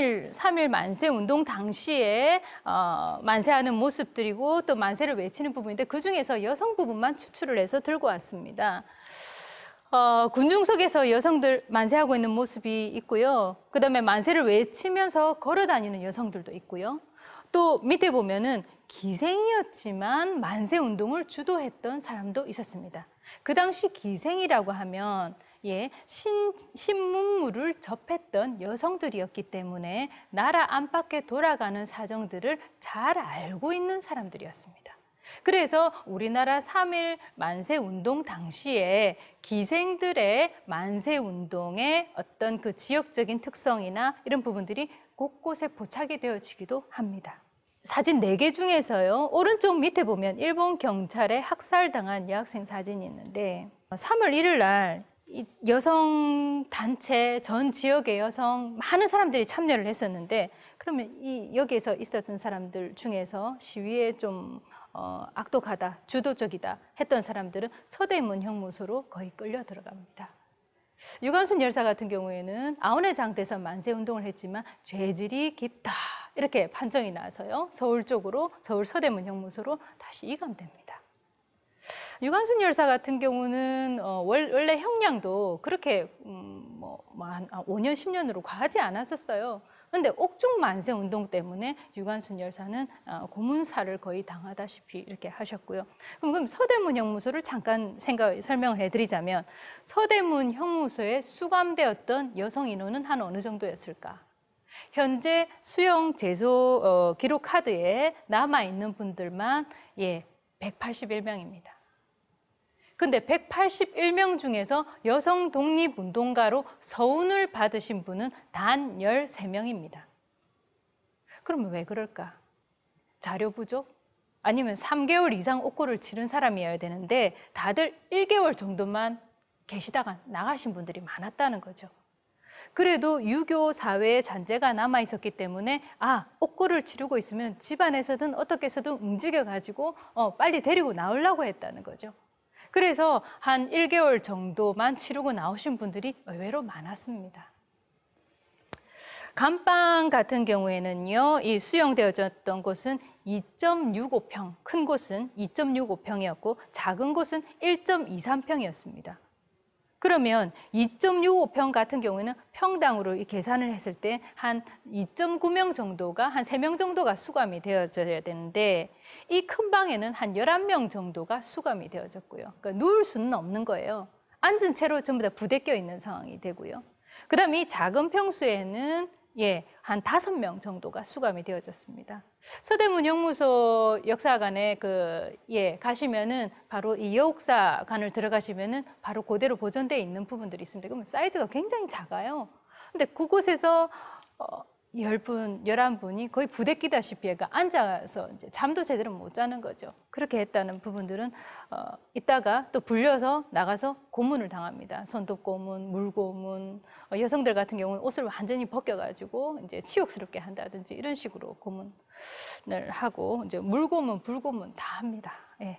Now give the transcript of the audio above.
3일 만세 운동 당시에 어, 만세하는 모습들이고 또 만세를 외치는 부분인데 그중에서 여성 부분만 추출을 해서 들고 왔습니다. 어, 군중 속에서 여성들 만세하고 있는 모습이 있고요. 그다음에 만세를 외치면서 걸어다니는 여성들도 있고요. 또 밑에 보면은 기생이었지만 만세 운동을 주도했던 사람도 있었습니다. 그 당시 기생이라고 하면 예, 신, 신문물을 접했던 여성들이었기 때문에 나라 안팎에 돌아가는 사정들을 잘 알고 있는 사람들이었습니다. 그래서 우리나라 3일 만세 운동 당시에 기생들의 만세 운동의 어떤 그 지역적인 특성이나 이런 부분들이 곳곳에 포착이 되어지기도 합니다. 사진 네 개 중에서요. 오른쪽 밑에 보면 일본 경찰에 학살당한 여학생 사진이 있는데 3월 1일 날 여성 단체 전 지역의 여성 많은 사람들이 참여를 했었는데 그러면 이 여기에서 있었던 사람들 중에서 시위에 좀 어, 악독하다, 주도적이다 했던 사람들은 서대문 형무소로 거의 끌려 들어갑니다. 유관순 열사 같은 경우에는 아우네 장대에서 만세 운동을 했지만 죄질이 깊다 이렇게 판정이 나서요 서울 쪽으로 서울 서대문 형무소로 다시 이감됩니다. 유관순 열사 같은 경우는 어, 원래 형량도 그렇게 음, 뭐한 뭐 5년 아, 10년으로 과하지 않았었어요. 근데 옥중 만세 운동 때문에 유관순 열사는 아, 고문사를 거의 당하다시피 이렇게 하셨고요. 그럼, 그럼 서대문 형무소를 잠깐 생각, 설명을 해드리자면 서대문 형무소에 수감되었던 여성 인원은 한 어느 정도였을까? 현재 수영 제소 어, 기록 카드에 남아 있는 분들만 예 181명입니다. 근데 181명 중에서 여성 독립운동가로 서운을 받으신 분은 단 13명입니다. 그러면 왜 그럴까? 자료 부족? 아니면 3개월 이상 옥고를 치른 사람이어야 되는데 다들 1개월 정도만 계시다가 나가신 분들이 많았다는 거죠. 그래도 유교 사회의 잔재가 남아 있었기 때문에 아 옥고를 치르고 있으면 집안에서든 어떻게 해서든 움직여 가지고 어, 빨리 데리고 나오려고 했다는 거죠. 그래서 한 1개월 정도만 치르고 나오신 분들이 의외로 많았습니다. 감방 같은 경우에는요, 이 수용되어졌던 곳은 2.65평, 큰 곳은 2.65평이었고 작은 곳은 1.23평이었습니다. 그러면 2.65평 같은 경우에는 평당으로 계산을 했을 때 한 2.9명 정도가 한 3명 정도가 수감이 되어져야 되는데 이 큰 방에는 한 11명 정도가 수감이 되어졌고요. 그러니까 누울 수는 없는 거예요. 앉은 채로 전부 다 부대껴 있는 상황이 되고요. 그다음에 이 작은 평수에는 예, 한 다섯 명 정도가 수감이 되어졌습니다. 서대문 형무소 역사관에 그, 예, 가시면은 바로 이 여옥사관을 들어가시면은 바로 그대로 보존되어 있는 부분들이 있습니다. 그러면 사이즈가 굉장히 작아요. 근데 그곳에서 어, 열분 열한 분이 거의 부대끼다시피 애가 앉아서 이제 잠도 제대로 못 자는 거죠. 그렇게 했다는 부분들은 어, 있다가또 불려서 나가서 고문을 당합니다. 손톱 고문, 물 고문, 어, 여성들 같은 경우는 옷을 완전히 벗겨가지고 이제 치욕스럽게 한다든지 이런 식으로 고문을 하고 이제 물 고문, 불 고문 다 합니다. 예.